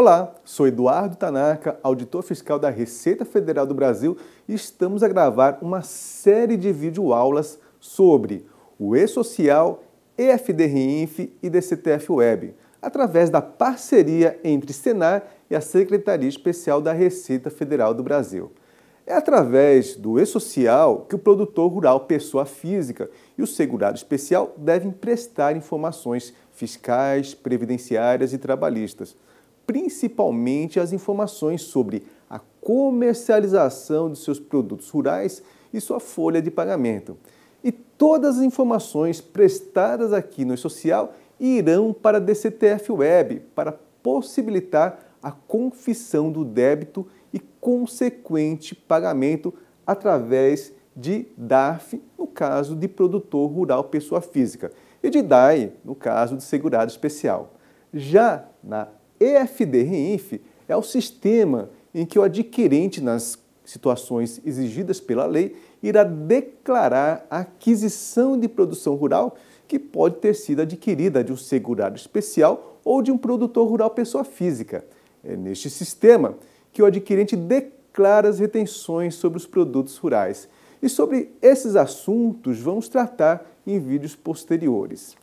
Olá, sou Eduardo Tanaka, auditor fiscal da Receita Federal do Brasil, e estamos a gravar uma série de videoaulas sobre o E-Social, EFDRINF e DCTF Web, através da parceria entre Senar e a Secretaria Especial da Receita Federal do Brasil. É através do E-Social que o produtor rural pessoa física e o segurado especial devem prestar informações fiscais, previdenciárias e trabalhistas principalmente as informações sobre a comercialização de seus produtos rurais e sua folha de pagamento. E todas as informações prestadas aqui no Social irão para a DCTF Web para possibilitar a confissão do débito e consequente pagamento através de DARF, no caso de produtor rural pessoa física, e de Dai no caso de segurado especial. Já na EFD-REINF é o sistema em que o adquirente, nas situações exigidas pela lei, irá declarar a aquisição de produção rural que pode ter sido adquirida de um segurado especial ou de um produtor rural pessoa física. É neste sistema que o adquirente declara as retenções sobre os produtos rurais. E sobre esses assuntos vamos tratar em vídeos posteriores.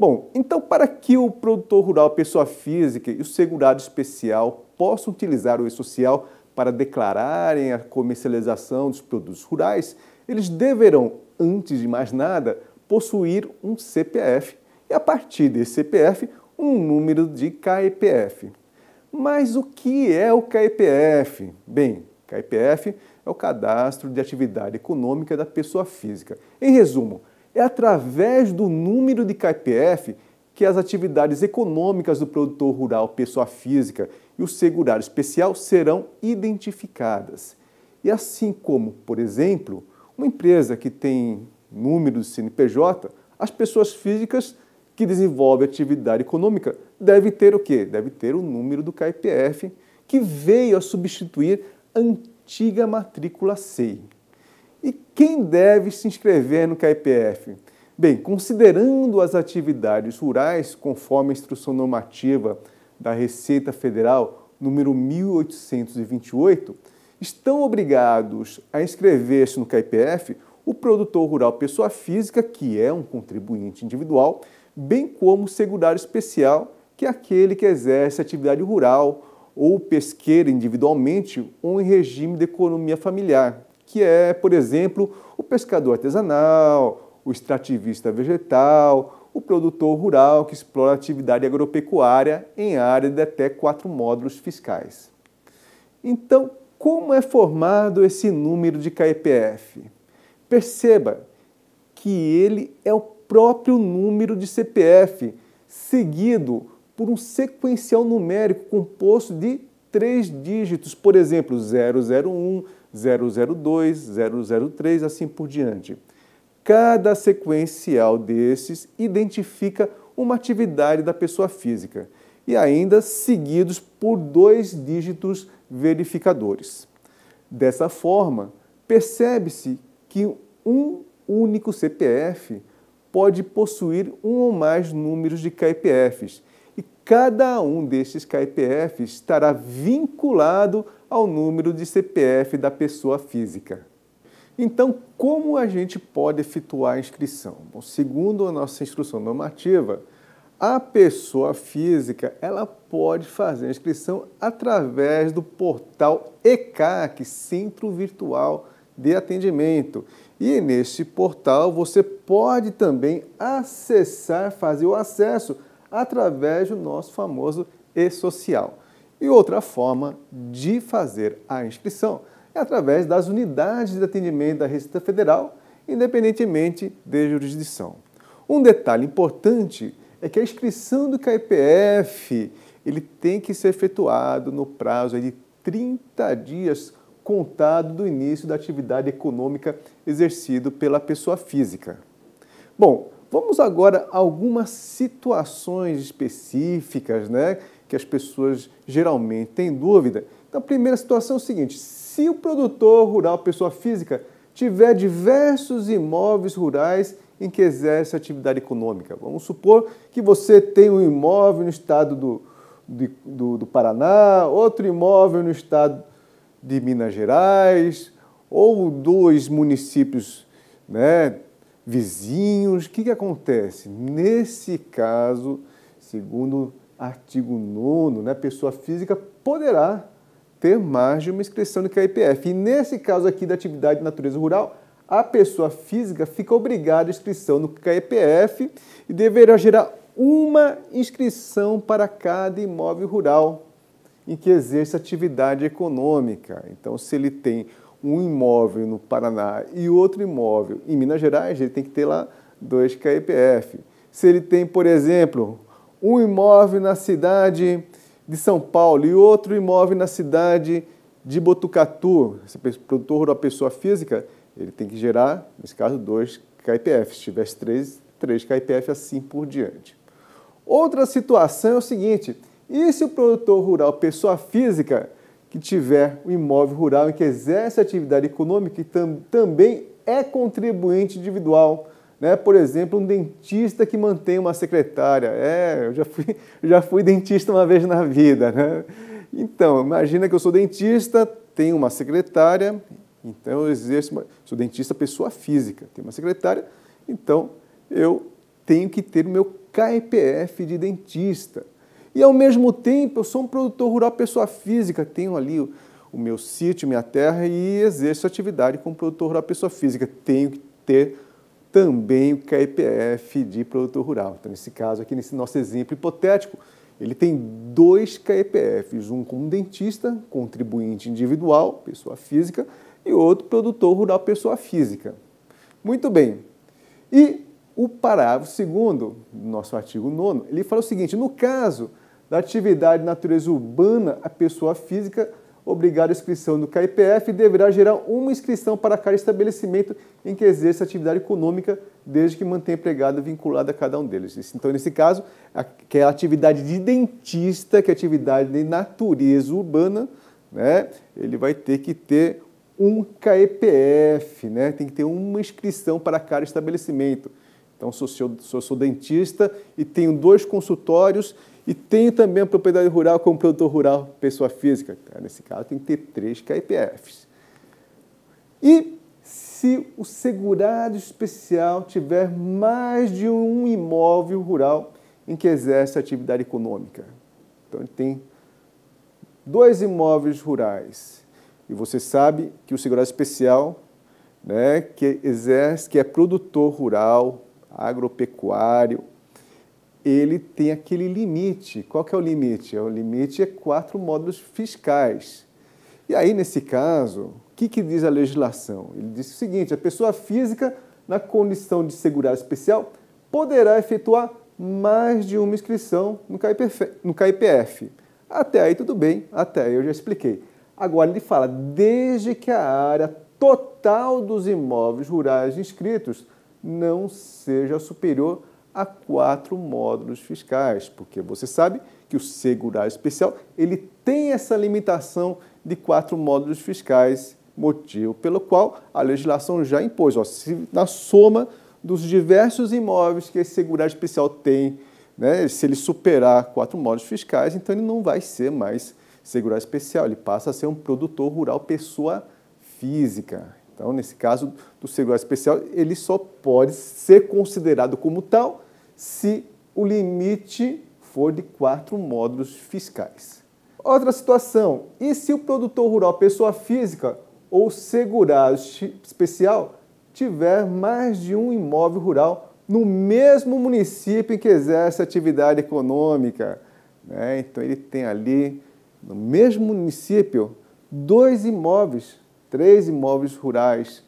Bom, então para que o produtor rural, pessoa física e o segurado especial possam utilizar o e-social para declararem a comercialização dos produtos rurais, eles deverão, antes de mais nada, possuir um CPF e, a partir desse CPF, um número de CAEPF. Mas o que é o CAEPF? Bem, CAEPF é o Cadastro de Atividade Econômica da Pessoa Física. Em resumo, é através do número de CAPF que as atividades econômicas do produtor rural, pessoa física e o segurado especial serão identificadas. E assim como, por exemplo, uma empresa que tem número de CNPJ, as pessoas físicas que desenvolvem atividade econômica devem ter o quê? Deve ter o número do CAPF, que veio a substituir a antiga matrícula CEI. E quem deve se inscrever no CAIPF? Bem, considerando as atividades rurais conforme a instrução normativa da Receita Federal número 1828, estão obrigados a inscrever-se no CAIPF o produtor rural pessoa física, que é um contribuinte individual, bem como o segurado especial, que é aquele que exerce atividade rural ou pesqueira individualmente ou em regime de economia familiar que é, por exemplo, o pescador artesanal, o extrativista vegetal, o produtor rural que explora atividade agropecuária em área de até quatro módulos fiscais. Então, como é formado esse número de KEPF? Perceba que ele é o próprio número de CPF, seguido por um sequencial numérico composto de três dígitos, por exemplo, 001, 002, 003, assim por diante. Cada sequencial desses identifica uma atividade da pessoa física e ainda seguidos por dois dígitos verificadores. Dessa forma, percebe-se que um único CPF pode possuir um ou mais números de KPFs Cada um destes KPF estará vinculado ao número de CPF da pessoa física. Então, como a gente pode efetuar a inscrição? Bom, segundo a nossa instrução normativa, a pessoa física ela pode fazer a inscrição através do portal ECAC, Centro Virtual de Atendimento. E neste portal você pode também acessar, fazer o acesso através do nosso famoso e-social. E outra forma de fazer a inscrição é através das unidades de atendimento da Receita Federal, independentemente de jurisdição. Um detalhe importante é que a inscrição do CAIPF ele tem que ser efetuado no prazo de 30 dias contado do início da atividade econômica exercido pela pessoa física. Bom, Vamos agora a algumas situações específicas, né, que as pessoas geralmente têm dúvida. Então, a primeira situação é o seguinte: se o produtor rural, pessoa física, tiver diversos imóveis rurais em que exerce atividade econômica, vamos supor que você tem um imóvel no estado do, do, do Paraná, outro imóvel no estado de Minas Gerais, ou dois municípios né, vizinhos. O que, que acontece? Nesse caso, segundo artigo 9, né, a pessoa física poderá ter mais de uma inscrição no CAIPF. E nesse caso aqui da atividade de natureza rural, a pessoa física fica obrigada à inscrição no CAIPF e deverá gerar uma inscrição para cada imóvel rural em que exerce atividade econômica. Então, se ele tem um imóvel no Paraná e outro imóvel em Minas Gerais, ele tem que ter lá dois KIPF. Se ele tem, por exemplo, um imóvel na cidade de São Paulo e outro imóvel na cidade de Botucatu, se o produtor rural pessoa física, ele tem que gerar, nesse caso, dois KIPF. Se tivesse três, três KIPF, assim por diante. Outra situação é o seguinte, e se o produtor rural pessoa física que tiver um imóvel rural e que exerce atividade econômica e tam, também é contribuinte individual. Né? Por exemplo, um dentista que mantém uma secretária. É, eu já fui, já fui dentista uma vez na vida. Né? Então, imagina que eu sou dentista, tenho uma secretária, então eu exerço, uma, sou dentista pessoa física, tenho uma secretária, então eu tenho que ter o meu KPF de dentista. E ao mesmo tempo eu sou um produtor rural, pessoa física, tenho ali o, o meu sítio, minha terra e exerço atividade como produtor rural, pessoa física. Tenho que ter também o KEPF de produtor rural. Então, nesse caso aqui, nesse nosso exemplo hipotético, ele tem dois KEPFs, um como dentista, contribuinte individual, pessoa física, e outro produtor rural, pessoa física. Muito bem. E o parágrafo segundo, nosso artigo 9, ele fala o seguinte: no caso da atividade de natureza urbana, a pessoa física obrigada à inscrição do KIPF deverá gerar uma inscrição para cada estabelecimento em que exerce atividade econômica, desde que mantenha empregado vinculado a cada um deles. Então, nesse caso, que é atividade de dentista, que é atividade de natureza urbana, né, ele vai ter que ter um KEPF, né, tem que ter uma inscrição para cada estabelecimento. Então, sou, sou, sou, sou dentista e tenho dois consultórios e tenho também a propriedade rural como produtor rural, pessoa física. Nesse caso, tem que ter três KIPFs. E se o segurado especial tiver mais de um imóvel rural em que exerce atividade econômica? Então, ele tem dois imóveis rurais. E você sabe que o segurado especial, né, que exerce, que é produtor rural, agropecuário, ele tem aquele limite. Qual que é o limite? O limite é quatro módulos fiscais. E aí, nesse caso, o que, que diz a legislação? Ele diz o seguinte, a pessoa física, na condição de segurado especial, poderá efetuar mais de uma inscrição no Caipf. no KIPF. Até aí tudo bem, até aí eu já expliquei. Agora ele fala, desde que a área total dos imóveis rurais inscritos não seja superior a quatro módulos fiscais, porque você sabe que o segurado especial ele tem essa limitação de quatro módulos fiscais, motivo pelo qual a legislação já impôs, ó, se na soma dos diversos imóveis que esse segurado especial tem, né, se ele superar quatro módulos fiscais, então ele não vai ser mais segurado especial, ele passa a ser um produtor rural pessoa física. Então, nesse caso do seguro especial, ele só pode ser considerado como tal se o limite for de quatro módulos fiscais. Outra situação, e se o produtor rural, pessoa física ou segurado especial tiver mais de um imóvel rural no mesmo município em que exerce atividade econômica? Né? Então ele tem ali, no mesmo município, dois imóveis três imóveis rurais,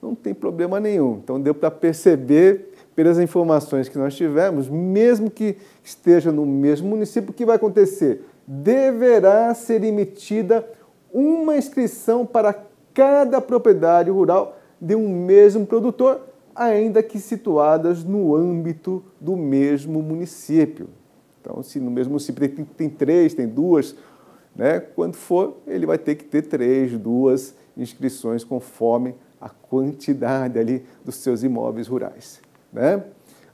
não tem problema nenhum. Então deu para perceber pelas informações que nós tivemos, mesmo que esteja no mesmo município, o que vai acontecer? Deverá ser emitida uma inscrição para cada propriedade rural de um mesmo produtor, ainda que situadas no âmbito do mesmo município. Então, se no mesmo município tem, tem três, tem duas, né? quando for, ele vai ter que ter três, duas inscrições conforme a quantidade ali dos seus imóveis rurais. Né?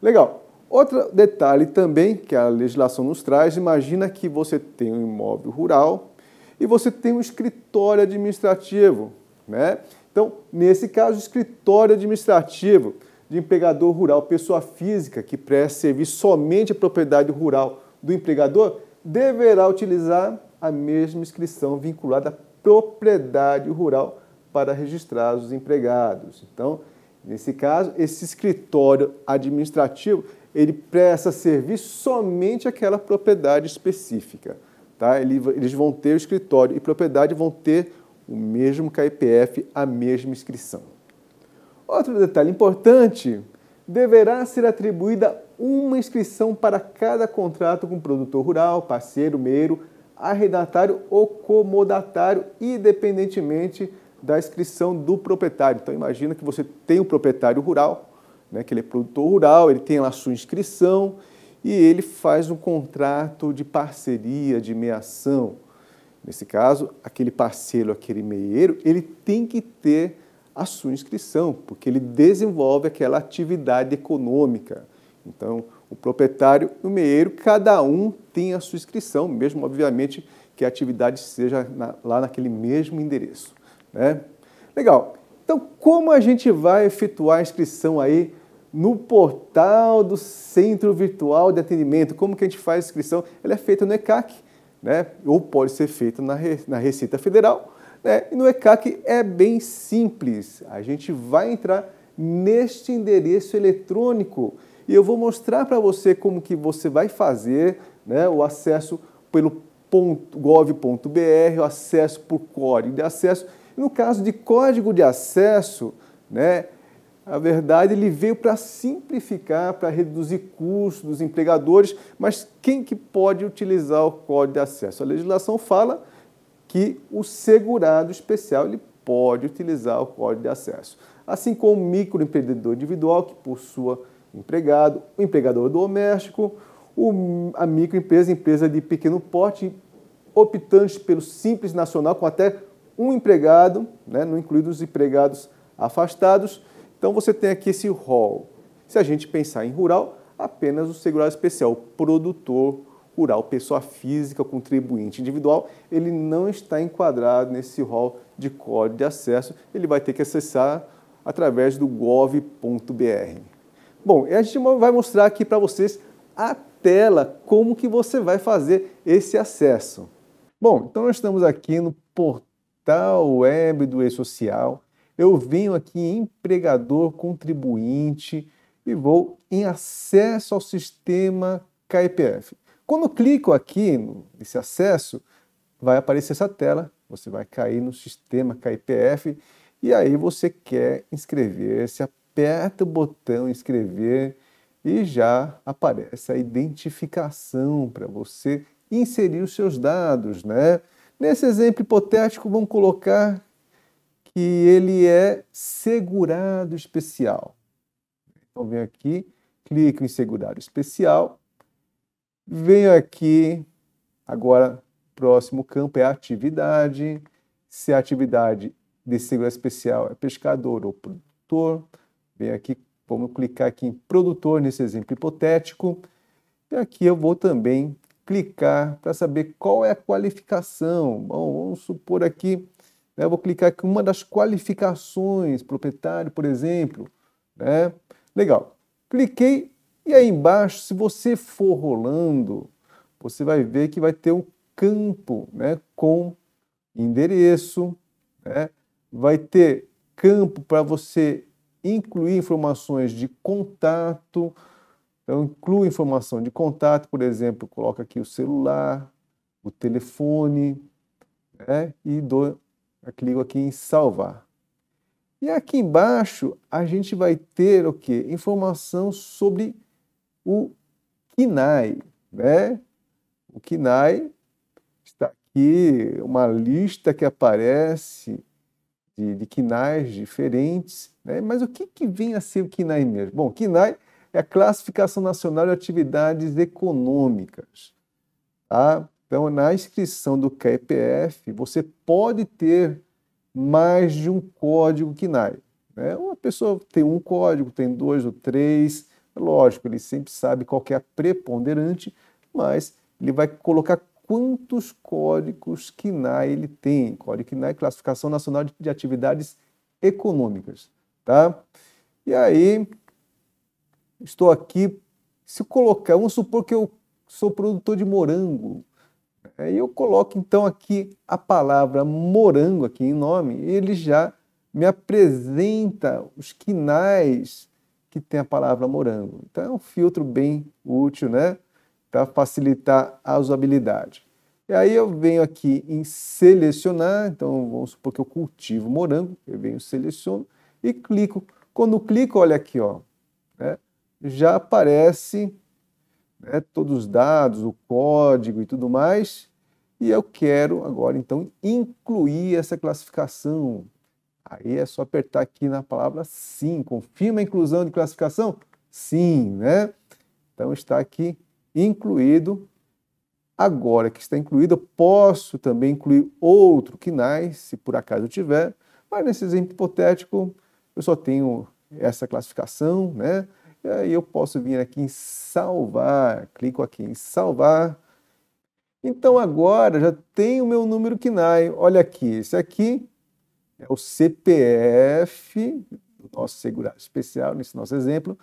Legal. Outro detalhe também que a legislação nos traz, imagina que você tem um imóvel rural e você tem um escritório administrativo. Né? Então, nesse caso, escritório administrativo de empregador rural, pessoa física que presta serviço somente à propriedade rural do empregador, deverá utilizar a mesma inscrição vinculada propriedade rural para registrar os empregados. Então, nesse caso, esse escritório administrativo ele presta serviço somente àquela propriedade específica. Tá? Eles vão ter o escritório e propriedade vão ter o mesmo KIPF, a mesma inscrição. Outro detalhe importante, deverá ser atribuída uma inscrição para cada contrato com produtor rural, parceiro, meiro, arrendatário ou comodatário, independentemente da inscrição do proprietário. Então imagina que você tem um proprietário rural, né, que ele é produtor rural, ele tem lá sua inscrição e ele faz um contrato de parceria, de meação. Nesse caso, aquele parceiro, aquele meieiro, ele tem que ter a sua inscrição, porque ele desenvolve aquela atividade econômica. Então, o proprietário e o meieiro, cada um tem a sua inscrição, mesmo, obviamente, que a atividade seja na, lá naquele mesmo endereço. Né? Legal. Então, como a gente vai efetuar a inscrição aí no portal do Centro Virtual de Atendimento? Como que a gente faz a inscrição? Ela é feita no ECAC, né? ou pode ser feita na, na Receita Federal. Né? E no ECAC é bem simples. A gente vai entrar neste endereço eletrônico e eu vou mostrar para você como que você vai fazer né, o acesso pelo .gov.br, o acesso por código de acesso. No caso de código de acesso, né, a verdade ele veio para simplificar, para reduzir custos dos empregadores, mas quem que pode utilizar o código de acesso? A legislação fala que o segurado especial ele pode utilizar o código de acesso. Assim como o microempreendedor individual que por sua empregado, o empregador doméstico, o, a microempresa, empresa de pequeno porte, optantes pelo Simples Nacional, com até um empregado, né, não incluídos os empregados afastados. Então você tem aqui esse rol. Se a gente pensar em rural, apenas o segurado especial, produtor rural, pessoa física, contribuinte individual, ele não está enquadrado nesse rol de código de acesso, ele vai ter que acessar através do gov.br. Bom, e a gente vai mostrar aqui para vocês a tela como que você vai fazer esse acesso. Bom, então nós estamos aqui no portal web do E-Social. Eu venho aqui em empregador contribuinte e vou em acesso ao sistema KIPF. Quando eu clico aqui nesse acesso, vai aparecer essa tela, você vai cair no sistema KIPF e aí você quer inscrever-se, aperta o botão inscrever e já aparece a identificação para você inserir os seus dados, né? Nesse exemplo hipotético, vamos colocar que ele é segurado especial. Então, venho aqui, clico em segurado especial, venho aqui, agora, próximo campo é atividade. Se a atividade de segurança especial é pescador ou produtor, vem aqui, vamos clicar aqui em produtor nesse exemplo hipotético. E aqui eu vou também clicar para saber qual é a qualificação. Bom, vamos supor aqui, né, eu vou clicar aqui uma das qualificações, proprietário, por exemplo. Né? Legal. Cliquei e aí embaixo, se você for rolando, você vai ver que vai ter um campo né, com endereço, né? vai ter campo para você incluir informações de contato. Então, inclui informação de contato, por exemplo, coloca aqui o celular, o telefone, né? e dou, clico aqui em salvar. E aqui embaixo a gente vai ter o que? Informação sobre o KINAI, né? O KINAI está aqui, uma lista que aparece de, de quinais diferentes. Né? Mas o que, que vem a ser o quinai mesmo? Bom, quinai é a classificação nacional de atividades econômicas. Tá? Então, na inscrição do QPF, você pode ter mais de um código KINAI. Né? Uma pessoa tem um código, tem dois ou três, lógico, ele sempre sabe qual é a preponderante, mas ele vai colocar quantos códigos KINAI ele tem. Código KINAI, Classificação Nacional de Atividades Econômicas, tá? E aí, estou aqui, se colocar, vamos supor que eu sou produtor de morango, aí né? eu coloco então aqui a palavra morango aqui em nome, ele já me apresenta os quinais que tem a palavra morango. Então é um filtro bem útil, né? para facilitar a usabilidade. E aí eu venho aqui em selecionar, então vamos supor que eu cultivo morango, eu venho seleciono e clico. Quando clico, olha aqui, ó, né, já aparece né, todos os dados, o código e tudo mais. E eu quero agora então incluir essa classificação. Aí é só apertar aqui na palavra sim. Confirma a inclusão de classificação? Sim, né? Então está aqui incluído, agora que está incluído, posso também incluir outro KINAI, se por acaso eu tiver, mas nesse exemplo hipotético eu só tenho essa classificação, né? E aí eu posso vir aqui em salvar, clico aqui em salvar. Então agora já tem o meu número KINAI. Olha aqui, esse aqui é o CPF do nosso segurado especial, nesse nosso exemplo,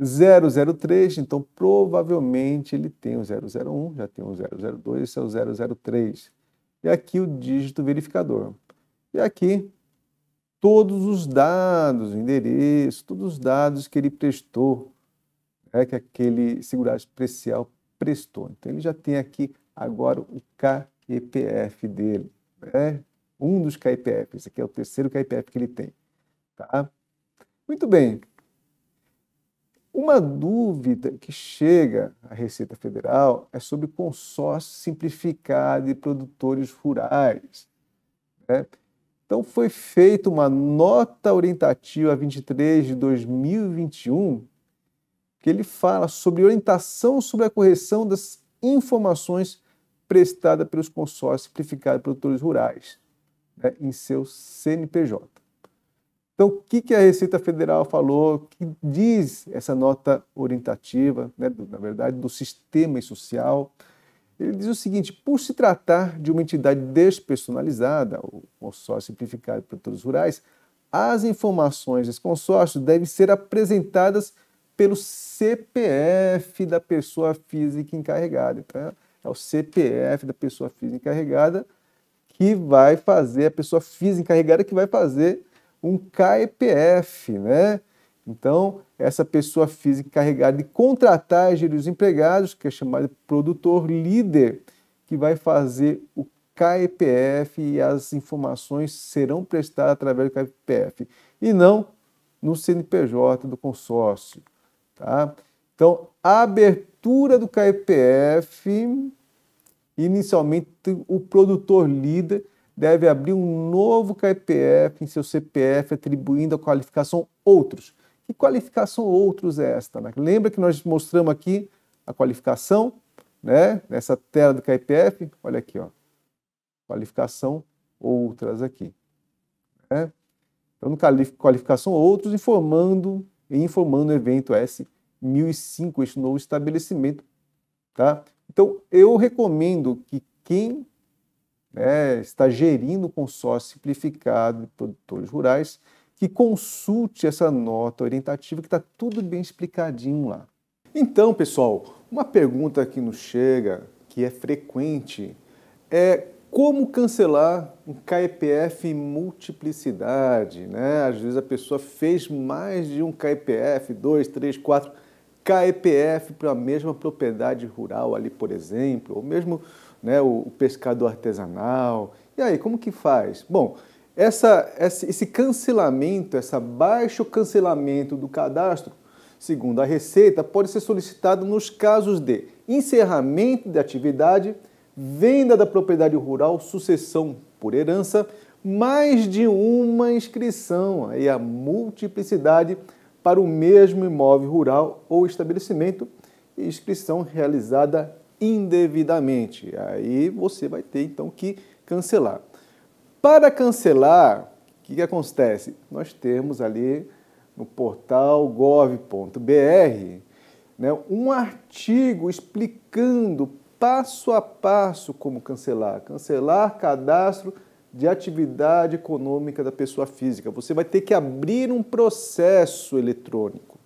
003, então provavelmente ele tem o 001, já tem o 002, esse é o 003. E aqui o dígito verificador. E aqui todos os dados, endereço, todos os dados que ele prestou, é que aquele segurado especial prestou. Então ele já tem aqui agora o KEPF dele, né? um dos KEPFs, esse aqui é o terceiro KEPF que ele tem. Tá? Muito bem, uma dúvida que chega à Receita Federal é sobre consórcio simplificado de produtores rurais. Né? Então, foi feita uma nota orientativa 23 de 2021 que ele fala sobre orientação sobre a correção das informações prestadas pelos consórcios simplificados de produtores rurais né, em seu CNPJ. Então, o que, que a Receita Federal falou, que diz essa nota orientativa, né, do, na verdade, do sistema social? Ele diz o seguinte: por se tratar de uma entidade despersonalizada, o consórcio simplificado para todos rurais, as informações desse consórcio devem ser apresentadas pelo CPF da pessoa física encarregada. Então, é, é o CPF da pessoa física encarregada que vai fazer, a pessoa física encarregada que vai fazer um KEPF, né? Então, essa pessoa física encarregada de contratar e gerir os empregados, que é chamado produtor líder, que vai fazer o KEPF e as informações serão prestadas através do KEPF e não no CNPJ do consórcio, tá? Então, a abertura do KEPF, inicialmente o produtor líder deve abrir um novo CPF em seu CPF, atribuindo a qualificação outros. Que qualificação outros é esta? Né? Lembra que nós mostramos aqui a qualificação, né? Nessa tela do CPF, olha aqui, ó. Qualificação outras aqui. Né? Então, no qualificação outros, informando e informando o evento S1005, este novo estabelecimento, tá? Então, eu recomendo que quem né, está gerindo o consórcio simplificado de produtores rurais, que consulte essa nota orientativa que está tudo bem explicadinho lá. Então, pessoal, uma pergunta que nos chega, que é frequente, é como cancelar um KEPF em multiplicidade, né? Às vezes a pessoa fez mais de um KEPF, dois, três, quatro KEPF para a mesma propriedade rural ali, por exemplo, ou mesmo né, o, pescador artesanal. E aí, como que faz? Bom, essa, esse cancelamento, esse baixo cancelamento do cadastro, segundo a Receita, pode ser solicitado nos casos de encerramento de atividade, venda da propriedade rural, sucessão por herança, mais de uma inscrição, aí a multiplicidade para o mesmo imóvel rural ou estabelecimento, inscrição realizada indevidamente. Aí você vai ter então que cancelar. Para cancelar, o que, que acontece? Nós temos ali no portal gov.br né, um artigo explicando passo a passo como cancelar. Cancelar cadastro de atividade econômica da pessoa física. Você vai ter que abrir um processo eletrônico.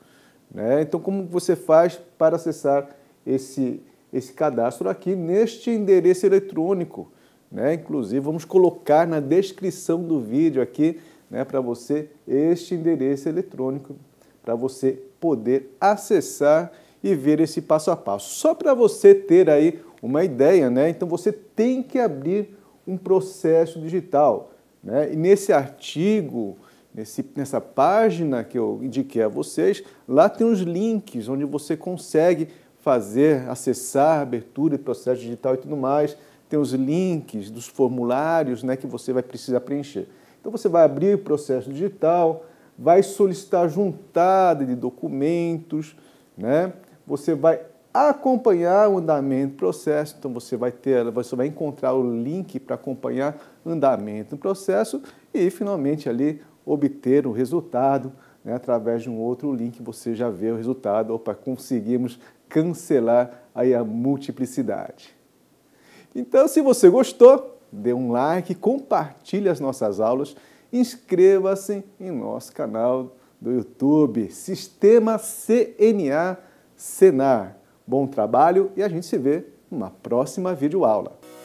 Né? Então, como você faz para acessar esse esse cadastro aqui neste endereço eletrônico. Né? Inclusive, vamos colocar na descrição do vídeo aqui né, para você este endereço eletrônico, para você poder acessar e ver esse passo a passo. Só para você ter aí uma ideia, né? Então você tem que abrir um processo digital. Né? E nesse artigo, nesse, nessa página que eu indiquei a vocês, lá tem os links onde você consegue fazer, acessar abertura e processo digital e tudo mais. Tem os links dos formulários né, que você vai precisar preencher. Então você vai abrir o processo digital, vai solicitar juntada de documentos, né? você vai acompanhar o andamento do processo, então você vai ter, você vai encontrar o link para acompanhar andamento do processo e finalmente ali obter o resultado né, através de um outro link você já vê o resultado. Opa, conseguimos cancelar aí a multiplicidade. Então, se você gostou, dê um like, compartilhe as nossas aulas, inscreva-se em nosso canal do YouTube, Sistema CNA Senar. Bom trabalho e a gente se vê numa próxima videoaula.